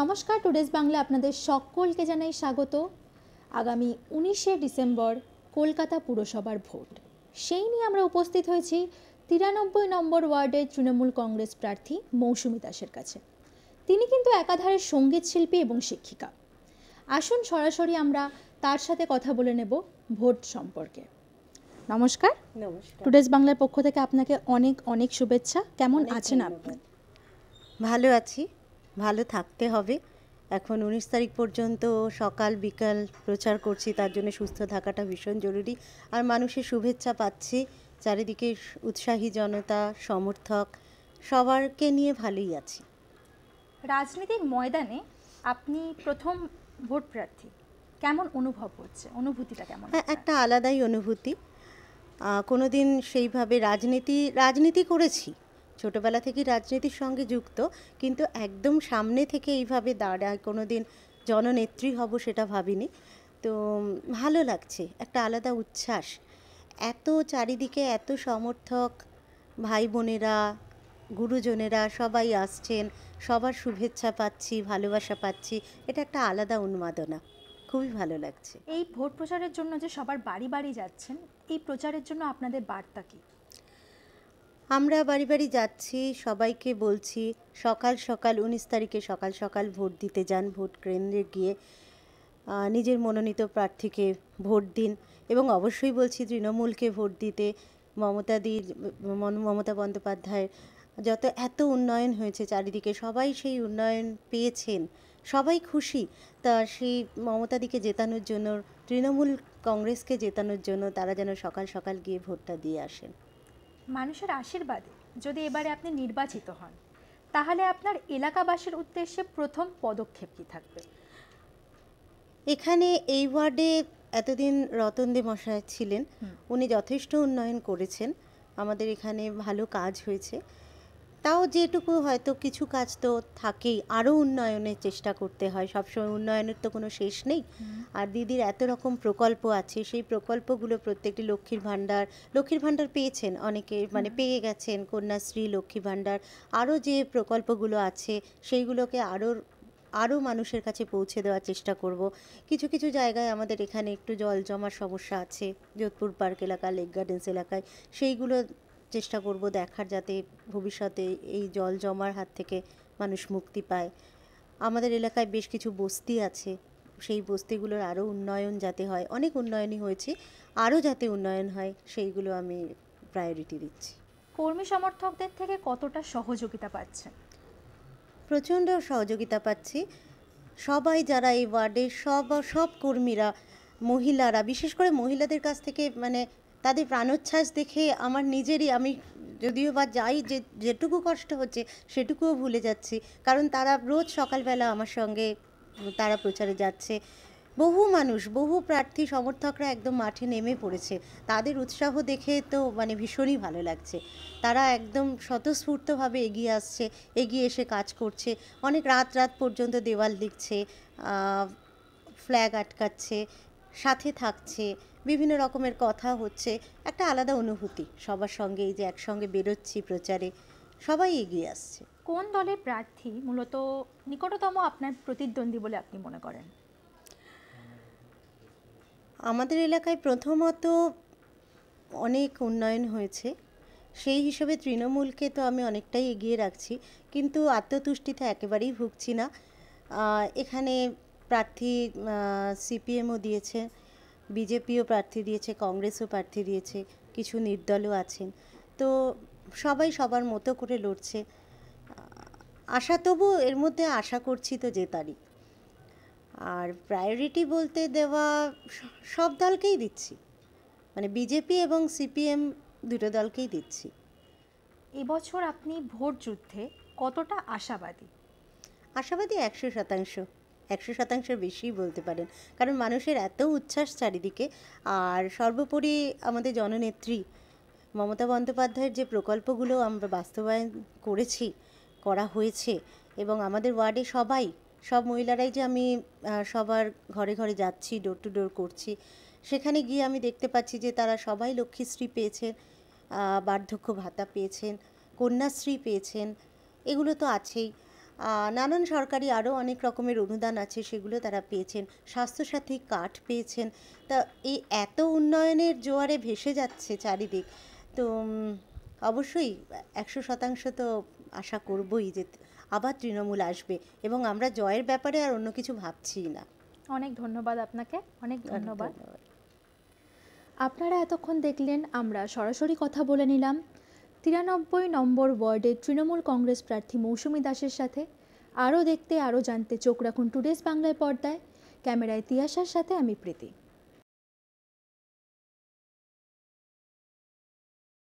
নমস্কার টুডেস বাংলা আপনাদের সকলকে জানাই স্বাগত আগামী উনিশে ডিসেম্বর কলকাতা পুরসভার ভোট সেই নিয়ে আমরা উপস্থিত হয়েছি তিরানব্বই নম্বর ওয়ার্ডের তৃণমূল কংগ্রেস প্রার্থী মৌসুমি দাসের কাছে তিনি কিন্তু একাধারে সঙ্গীত শিল্পী এবং শিক্ষিকা আসুন সরাসরি আমরা তার সাথে কথা বলে নেব ভোট সম্পর্কে নমস্কার নমস্কার টুডেস বাংলার পক্ষ থেকে আপনাকে অনেক অনেক শুভেচ্ছা কেমন আছেন আপনি ভালো আছি ভালো থাকতে হবে এখন উনিশ তারিখ পর্যন্ত সকাল বিকাল প্রচার করছি তার জন্য সুস্থ থাকাটা ভীষণ জরুরি আর মানুষের শুভেচ্ছা পাচ্ছি চারিদিকে উৎসাহী জনতা সমর্থক সবারকে নিয়ে ভালোই আছি রাজনীতির ময়দানে আপনি প্রথম ভোট প্রার্থী কেমন অনুভব হচ্ছে অনুভূতিটা কেমন হ্যাঁ একটা আলাদাই অনুভূতি কোনো দিন সেইভাবে রাজনীতি রাজনীতি করেছি ছোটোবেলা থেকে রাজনীতির সঙ্গে যুক্ত কিন্তু একদম সামনে থেকে এইভাবে দাঁড়ায় কোনো দিন জননেত্রী হব সেটা ভাবিনি তো ভালো লাগছে একটা আলাদা উচ্ছ্বাস এত চারিদিকে এত সমর্থক ভাই বোনেরা গুরুজনেরা সবাই আসছেন সবার শুভেচ্ছা পাচ্ছি ভালোবাসা পাচ্ছি এটা একটা আলাদা উন্মাদনা খুবই ভালো লাগছে এই ভোট প্রচারের জন্য যে সবার বাড়ি বাড়ি যাচ্ছেন এই প্রচারের জন্য আপনাদের বার্তা কী আমরা বাড়ি বাড়ি যাচ্ছি সবাইকে বলছি সকাল সকাল উনিশ তারিখে সকাল সকাল ভোট দিতে যান ভোট কেন্দ্রে গিয়ে নিজের মনোনীত প্রার্থীকে ভোট দিন এবং অবশ্যই বলছি তৃণমূলকে ভোট দিতে মমতাদির মমতা বন্দ্যোপাধ্যায়ের যত এত উন্নয়ন হয়েছে চারিদিকে সবাই সেই উন্নয়ন পেয়েছেন সবাই খুশি তা সেই মমতাদিকে জেতানোর জন্য তৃণমূল কংগ্রেসকে জেতানোর জন্য তারা যেন সকাল সকাল গিয়ে ভোটটা দিয়ে আসেন মানুষের আশীর্বাদে যদি এবারে আপনি নির্বাচিত হন তাহলে আপনার এলাকাবাসীর উদ্দেশ্যে প্রথম পদক্ষেপ কি থাকবে এখানে এই ওয়ার্ডে এতদিন রতন দে মশাই ছিলেন উনি যথেষ্ট উন্নয়ন করেছেন আমাদের এখানে ভালো কাজ হয়েছে তাও যেটুকু হয়তো কিছু কাজ তো থাকেই আরও উন্নয়নের চেষ্টা করতে হয় সবসময় উন্নয়নের তো কোনো শেষ নেই আর দিদির এত রকম প্রকল্প আছে সেই প্রকল্পগুলো প্রত্যেকটি লক্ষ্মীর ভাণ্ডার লক্ষ্মীর ভাণ্ডার পেয়েছেন অনেকে মানে পেয়ে গেছেন কন্যাশ্রী লক্ষ্মী ভাণ্ডার আরও যে প্রকল্পগুলো আছে সেইগুলোকে আরও আরও মানুষের কাছে পৌঁছে দেওয়ার চেষ্টা করব কিছু কিছু জায়গায় আমাদের এখানে একটু জল জমার সমস্যা আছে যোধপুর পার্ক এলাকা লেক গার্ডেন্স এলাকায় সেইগুলো চেষ্টা করব দেখার যাতে ভবিষ্যতে এই জল জমার হাত থেকে মানুষ মুক্তি পায় আমাদের এলাকায় বেশ কিছু বস্তি আছে সেই বস্তিগুলোর আরও উন্নয়ন যাতে হয় অনেক উন্নয়নই হয়েছে আরও যাতে উন্নয়ন হয় সেইগুলো আমি প্রায়োরিটি দিচ্ছি কর্মী সমর্থকদের থেকে কতটা সহযোগিতা পাচ্ছেন প্রচণ্ড সহযোগিতা পাচ্ছি সবাই যারা এই ওয়ার্ডে সব সব কর্মীরা মহিলারা বিশেষ করে মহিলাদের কাছ থেকে মানে তাদের প্রাণোচ্ছ্বাস দেখে আমার নিজেরই আমি যদিও বা যাই যে যেটুকু কষ্ট হচ্ছে সেটুকুও ভুলে যাচ্ছি কারণ তারা রোজ সকালবেলা আমার সঙ্গে তারা প্রচারে যাচ্ছে বহু মানুষ বহু প্রার্থী সমর্থকরা একদম মাঠে নেমে পড়েছে তাদের উৎসাহ দেখে তো মানে ভীষণই ভালো লাগছে তারা একদম স্বতঃস্ফূর্তভাবে এগিয়ে আসছে এগিয়ে এসে কাজ করছে অনেক রাত রাত পর্যন্ত দেওয়াল দিচ্ছে ফ্ল্যাগ আটকাচ্ছে সাথে থাকছে বিভিন্ন রকমের কথা হচ্ছে একটা আলাদা অনুভূতি সবার সঙ্গে এই যে একসঙ্গে বেরোচ্ছি প্রচারে সবাই এগিয়ে আসছে কোন দলের প্রার্থী মূলত নিকটতম আপনার প্রতিদ্বন্দ্বী বলে আপনি মনে করেন আমাদের এলাকায় প্রথমত অনেক উন্নয়ন হয়েছে সেই হিসেবে তৃণমূলকে তো আমি অনেকটাই এগিয়ে রাখছি কিন্তু আত্মতুষ্টিতে একেবারেই ভুগছি না এখানে প্রার্থী সিপিএমও দিয়েছে বিজেপিও প্রার্থী দিয়েছে কংগ্রেসও প্রার্থী দিয়েছে কিছু নির্দলও আছেন তো সবাই সবার মতো করে লড়ছে আশা তবু এর মধ্যে আশা করছি তো জেতারই আর প্রায়োরিটি বলতে দেওয়া সব দলকেই দিচ্ছি মানে বিজেপি এবং সিপিএম দুটো দলকেই দিচ্ছি এবছর আপনি ভোট যুদ্ধে কতটা আশাবাদী আশাবাদী একশো শতাংশ একশো শতাংশের বেশিই বলতে পারেন কারণ মানুষের এত উচ্ছ্বাস চারিদিকে আর সর্বোপরি আমাদের জননেত্রী মমতা বন্দ্যোপাধ্যায়ের যে প্রকল্পগুলো আমরা বাস্তবায়ন করেছি করা হয়েছে এবং আমাদের ওয়ার্ডে সবাই সব মহিলারাই যে আমি সবার ঘরে ঘরে যাচ্ছি ডোর টু ডোর করছি সেখানে গিয়ে আমি দেখতে পাচ্ছি যে তারা সবাই লক্ষ্মীশ্রী পেয়েছেন বার্ধক্য ভাতা পেয়েছেন কন্যাশ্রী পেয়েছেন এগুলো তো আছেই নানান সরকারি আরও অনেক রকমের অনুদান আছে সেগুলো তারা পেয়েছেন স্বাস্থ্যসাথী কার্ড পেয়েছেন তা এই এত উন্নয়নের জোয়ারে ভেসে যাচ্ছে চারিদিক তো অবশ্যই একশো শতাংশ তো আশা করবই যে আবার তৃণমূল আসবে এবং আমরা জয়ের ব্যাপারে আর অন্য কিছু ভাবছি না অনেক ধন্যবাদ আপনাকে অনেক ধন্যবাদ আপনারা এতক্ষণ দেখলেন আমরা সরাসরি কথা বলে নিলাম তিরানব্বই নম্বর ওয়ার্ডের তৃণমূল কংগ্রেস প্রার্থী মৌসুমি দাসের সাথে আরও দেখতে আরও জানতে চোখ রাখুন টুডেস বাংলায় পর্দায় ক্যামেরায় তিয়াসার সাথে আমি প্রীতি